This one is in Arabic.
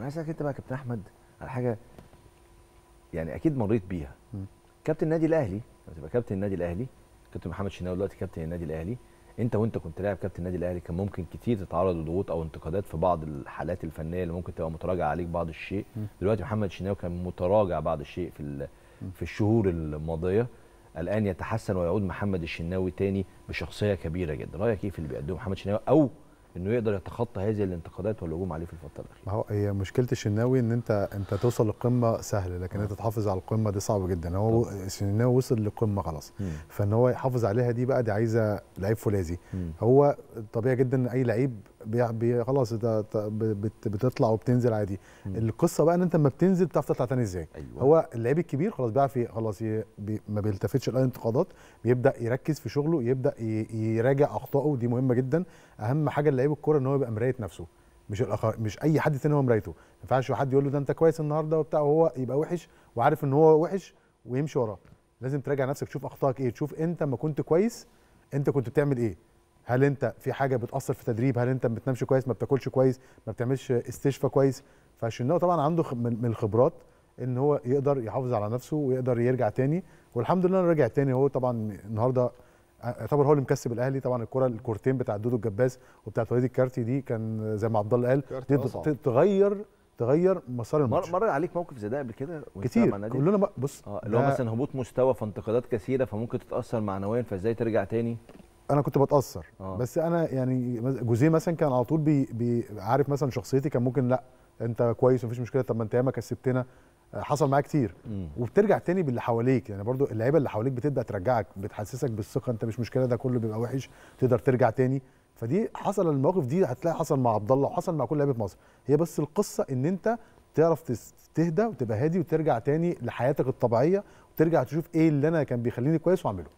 انا عايز انت بقى يا كابتن احمد على حاجه يعني اكيد مريت بيها كابتن النادي الاهلي لما تبقى كابتن النادي الاهلي كابتن محمد شناوي دلوقتي كابتن النادي الاهلي انت وانت كنت لاعب كابتن النادي الاهلي كان ممكن كتير تتعرض لضغوط او انتقادات في بعض الحالات الفنيه اللي ممكن تبقى متراجعه عليك بعض الشيء م. دلوقتي محمد شناوي كان متراجع بعض الشيء في في الشهور الماضيه الان يتحسن ويعود محمد الشناوي تاني بشخصيه كبيره جدا رايك ايه في اللي بيقدمه محمد شناوي او انه يقدر يتخطى هذه الانتقادات والهجوم عليه في الفتره الاخيره. ما هو هي مشكله الشناوي ان انت انت توصل للقمه سهل لكن انت آه. تحافظ على القمه دي صعب جدا هو الشناوي وصل للقمه خلاص فان هو يحافظ عليها دي بقى دي عايزه لعيب فولاذي هو طبيعي جدا ان اي لعيب بي خلاص بتطلع وبتنزل عادي مم. القصه بقى ان انت لما بتنزل بتعرف تطلع تاني ازاي أيوة. هو اللعيب الكبير خلاص بيعرف خلاص بي ما بيلتفتش لاي انتقادات بيبدا يركز في شغله يبدا يراجع اخطائه دي مهمه جدا اهم حاجه لعيب الكوره ان هو يبقى مرايه نفسه مش الأخ... مش اي حد تاني هو مرايته ما ينفعش حد يقول له ده انت كويس النهارده وبتاع وهو يبقى وحش وعارف ان هو وحش ويمشي وراه لازم تراجع نفسك تشوف اخطائك ايه تشوف انت ما كنت كويس انت كنت بتعمل ايه هل انت في حاجه بتاثر في تدريب هل انت ما بتنامش كويس ما بتاكلش كويس ما بتعملش استشفاء كويس فشناوي طبعا عنده من الخبرات ان هو يقدر يحافظ على نفسه ويقدر يرجع تاني والحمد لله رجع تاني هو طبعا النهارده يعتبر هو اللي مكسب الاهلي طبعا الكره الكورتين بتاع دودو الجباس وبتاع وليد الكارتي دي كان زي ما عبد الله قال دي تغير تغير مسار الماتش مر عليك موقف زي ده قبل كده كتير كلنا بص آه، اللي هو مثلا هبوط مستوى في انتقادات كثيره فممكن تتاثر معنويا فازاي ترجع تاني انا كنت بتاثر آه. بس انا يعني جوزيه مثلا كان على طول بي بي عارف مثلا شخصيتي كان ممكن لا انت كويس مفيش مشكله طب ما انت ياما كسبتنا آه، حصل معايا كتير مم. وبترجع تاني باللي حواليك يعني برضو اللعيبه اللي حواليك بتبدا ترجعك بتحسسك بالثقه انت مش مشكله ده كله بيبقى وحش تقدر ترجع تاني فدي حصل المواقف دي هتلاقي حصل مع عبد الله وحصل مع كل لعيبه مصر هي بس القصه ان انت تعرف تهدى وتبقى هادي وترجع تاني لحياتك الطبيعيه وترجع تشوف ايه اللي انا كان بيخليني كويس واعمله